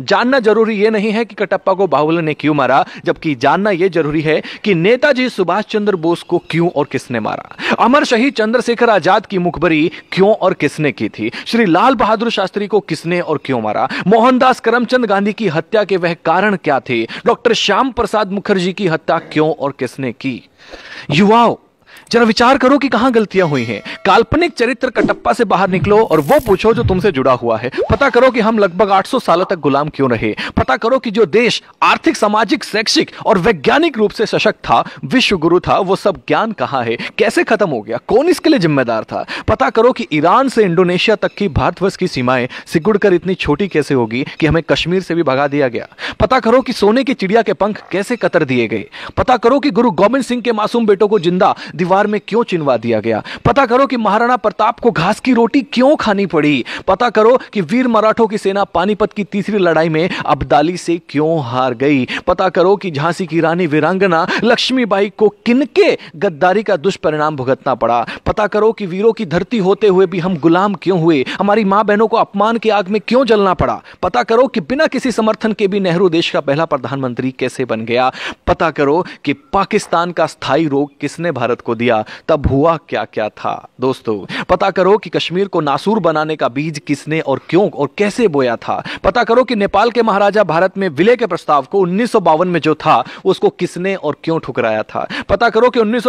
जानना जरूरी यह नहीं है कि कटप्पा को बाहुल ने क्यों मारा जबकि जानना यह जरूरी है कि नेताजी सुभाष चंद्र बोस को क्यों और किसने मारा अमर शहीद चंद्रशेखर आजाद की मुखबरी क्यों और किसने की थी श्री लाल बहादुर शास्त्री को किसने और क्यों मारा मोहनदास करमचंद गांधी की हत्या के वह कारण क्या थे डॉक्टर श्याम प्रसाद मुखर्जी की हत्या क्यों और किसने की युवाओं जरा विचार करो कि कहां गलतियां हुई हैं काल्पनिक चरित्र कटप्पा से बाहर निकलो और वो पूछो जो तुमसे जुड़ा हुआ है पता करो कि हम लगभग 800 सालों तक गुलाम क्यों रहे पता करो कि जो देश आर्थिक सामाजिक शैक्षिक और वैज्ञानिक रूप से सशक्त था विश्व गुरु था वो सब ज्ञान कहां है कैसे खत्म हो गया कौन इसके लिए जिम्मेदार था पता करो कि ईरान से इंडोनेशिया तक की भारतवर्ष की सीमाएं सिकुड़कर इतनी छोटी कैसे होगी कि हमें कश्मीर से भी भगा दिया गया पता करो कि सोने की चिड़िया के पंख कैसे कतर दिए गए पता करो कि गुरु गोविंद सिंह के मासूम बेटों को जिंदा दीवार में क्यों चिनवा दिया गया पता करो कि महाराणा प्रताप को घास की रोटी क्यों खानी पड़ी पता करो कि वीर मराठों की सेना पानीपत की तीसरी लड़ाई में अब्दाली से क्यों हार गई पता करो कि झांसी की रानी वीरांगना लक्ष्मीबाई को किनके गद्दारी का दुष्परिणाम भुगतना पड़ा पता करो कि वीरों की धरती होते हुए भी हम गुलाम क्यों हुए हमारी मां बहनों को अपमान की आग में क्यों जलना पड़ा पता करो कि बिना किसी समर्थन के भी नेहरू देश का पहला प्रधानमंत्री कैसे बन गया पता करो कि पाकिस्तान का स्थायी रोग किसने भारत को दिया तब हुआ क्या क्या था दोस्तों पता करो कि कश्मीर को नासूर बनाने का बीज किसने और क्यों और कैसे बोया था पता करो कि नेपाल के महाराजा भारत में विलय के प्रस्ताव को उन्नीस में जो था उसको किसने और क्यों ठुकराया था पता करो कि उन्नीस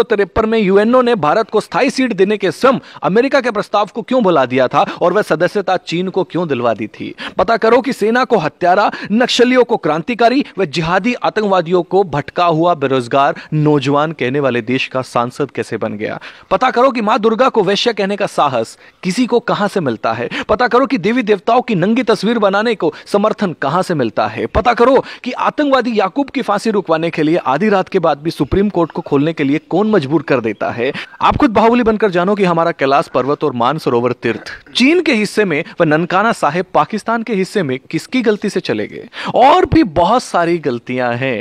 में यूएनओ ने भारत को स्थायी सीट देने के श्रम अमेरिका के प्रस्ताव को क्यों बुला दिया था और वह सदस्यता चीन को क्यों दिलवा दी थी पता करो कि सेना को हत्यारा नक्सलियों को क्रांतिकारी व जिहादी आतंकवादियों को भटका हुआ बेरोजगार नौजवान कहने वाले देश का सांसद कैसे बन गया पता करो कि माँ दुर्गा को वैश्य कहने का साहस किसी को कहां से मिलता है पता करो कि देवी देवताओं की नंगी तस्वीर बनाने को समर्थन कहां से मिलता है पता करो कि आतंकवादी याकूब की फांसी रुकवाने के लिए आधी रात के बाद भी सुप्रीम कोर्ट को खोलने के लिए कौन मजबूर कर देता है आप खुद बाहुबली बनकर जानो कि हमारा कैलाश पर्वत और मानसरोवर तीर्थ चीन के हिस्से में व ननकाना साहेब पाकिस्तान के हिस्से में किसकी गलती से चले गए और भी बहुत सारी गलतियां हैं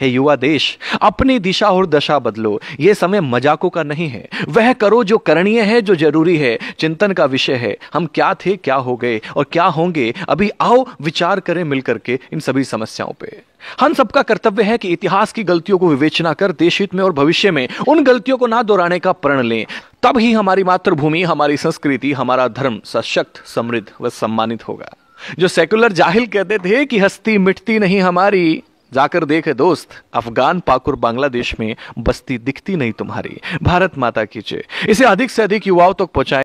हे युवा देश अपनी दिशा और दशा बदलो ये समय मजाकों का नहीं है वह करो जो करणीय है जो जरूरी है चिंतन का विषय है हम क्या थे क्या हो गए और क्या होंगे अभी आओ विचार करें मिलकर के इन सभी समस्याओं पर हम सबका कर्तव्य है कि इतिहास की गलतियों को विवेचना कर देश हित में और भविष्य में उन गलतियों को ना दोहराने का प्रण लें तब ही हमारी मातृभूमि हमारी संस्कृति हमारा धर्म सशक्त समृद्ध व सम्मानित होगा जो सेकुलर जाहिल कहते थे कि हस्ती मिटती नहीं हमारी जाकर देख दोस्त अफगान पाकुर बांग्लादेश में बस्ती दिखती नहीं तुम्हारी भारत माता की जय इसे अधिक से अधिक युवाओं तक तो पहुंचाए